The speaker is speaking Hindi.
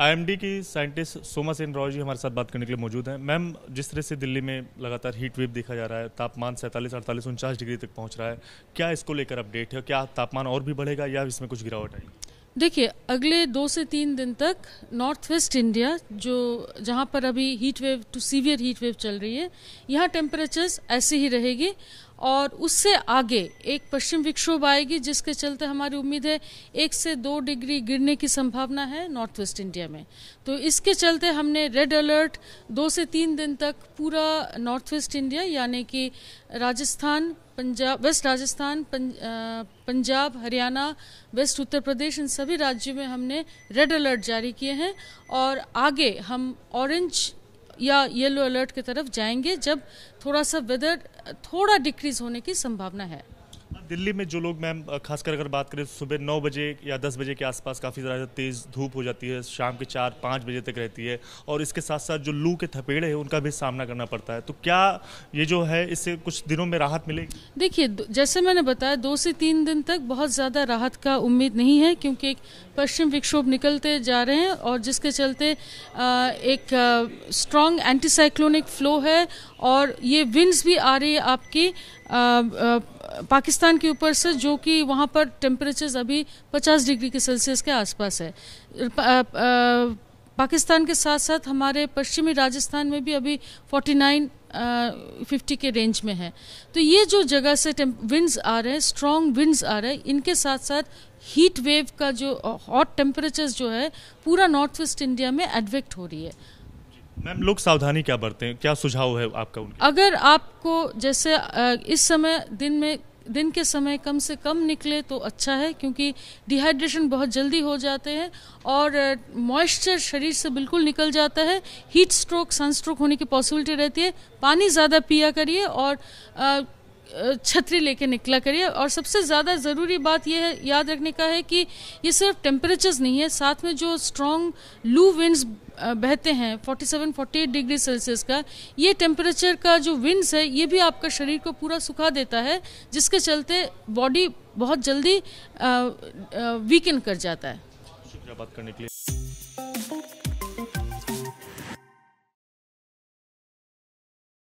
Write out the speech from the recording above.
आईएमडी की साइंटिस्ट सोमा सेन रॉय जी हमारे साथ बात करने के लिए मौजूद हैं मैम जिस तरह से दिल्ली में लगातार हीट वेव देखा जा रहा है तापमान सैंतालीस अड़तालीस उनचास डिग्री तक पहुंच रहा है क्या इसको लेकर अपडेट है क्या तापमान और भी बढ़ेगा या इसमें कुछ गिरावट आएगी देखिए अगले दो से तीन दिन तक नॉर्थ वेस्ट इंडिया जो जहाँ पर अभी heat wave to severe heat wave चल रही है यहाँ टेम्परेचर्स ऐसे ही रहेगी और उससे आगे एक पश्चिम विक्षोभ आएगी जिसके चलते हमारी उम्मीद है एक से दो डिग्री गिरने की संभावना है नॉर्थ वेस्ट इंडिया में तो इसके चलते हमने रेड अलर्ट दो से तीन दिन तक पूरा नॉर्थ वेस्ट इंडिया यानी कि राजस्थान पंजाब वेस्ट राजस्थान पंजाब हरियाणा वेस्ट उत्तर प्रदेश इन सभी राज्यों में हमने रेड अलर्ट जारी किए हैं और आगे हम ऑरेंज या येलो अलर्ट की तरफ जाएंगे जब थोड़ा सा वेदर थोड़ा डिक्रीज होने की संभावना है दिल्ली में जो लोग मैम खासकर अगर बात करें तो सुबह नौ बजे या दस बजे के आसपास काफ़ी ज़्यादा तेज़ धूप हो जाती है शाम के चार पाँच बजे तक रहती है और इसके साथ साथ जो लू के थपेड़े हैं उनका भी सामना करना पड़ता है तो क्या ये जो है इससे कुछ दिनों में राहत मिलेगी देखिए जैसे मैंने बताया दो से तीन दिन तक बहुत ज़्यादा राहत का उम्मीद नहीं है क्योंकि एक पश्चिम विक्षोभ निकलते जा रहे हैं और जिसके चलते एक स्ट्रॉन्ग एंटीसाइक्लोनिक फ्लो है और ये विंड्स भी आ रही है आपकी पाकिस्तान के ऊपर से जो कि वहाँ पर टेम्परेचर अभी 50 डिग्री के सेल्सियस के आसपास है पाकिस्तान के साथ साथ हमारे पश्चिमी राजस्थान में भी अभी 49 फिफ्टी के रेंज में है तो ये जो जगह से विंड्स आ रहे हैं स्ट्रॉन्ग विंड्स आ रहे हैं इनके साथ साथ हीट वेव का जो हॉट टेम्परेचर जो है पूरा नॉर्थ वेस्ट इंडिया में एडवेक्ट हो रही है मैम लोग सावधानी क्या बरतें क्या सुझाव है आपका उनके? अगर आपको जैसे इस समय दिन में दिन के समय कम से कम निकले तो अच्छा है क्योंकि डिहाइड्रेशन बहुत जल्दी हो जाते हैं और मॉइस्चर शरीर से बिल्कुल निकल जाता है हीट स्ट्रोक सनस्ट्रोक होने की पॉसिबिलिटी रहती है पानी ज़्यादा पिया करिए और छतरी लेके निकला करिए और सबसे ज़्यादा ज़रूरी बात यह है याद रखने का है कि ये सिर्फ टेम्परेचर्स नहीं है साथ में जो स्ट्रॉन्ग लू विंड्स बहते हैं 47 48 डिग्री सेल्सियस का ये टेम्परेचर का जो विंड्स है ये भी आपका शरीर को पूरा सुखा देता है जिसके चलते बॉडी बहुत जल्दी वीकन कर जाता है शुक्रिया बात करने के लिए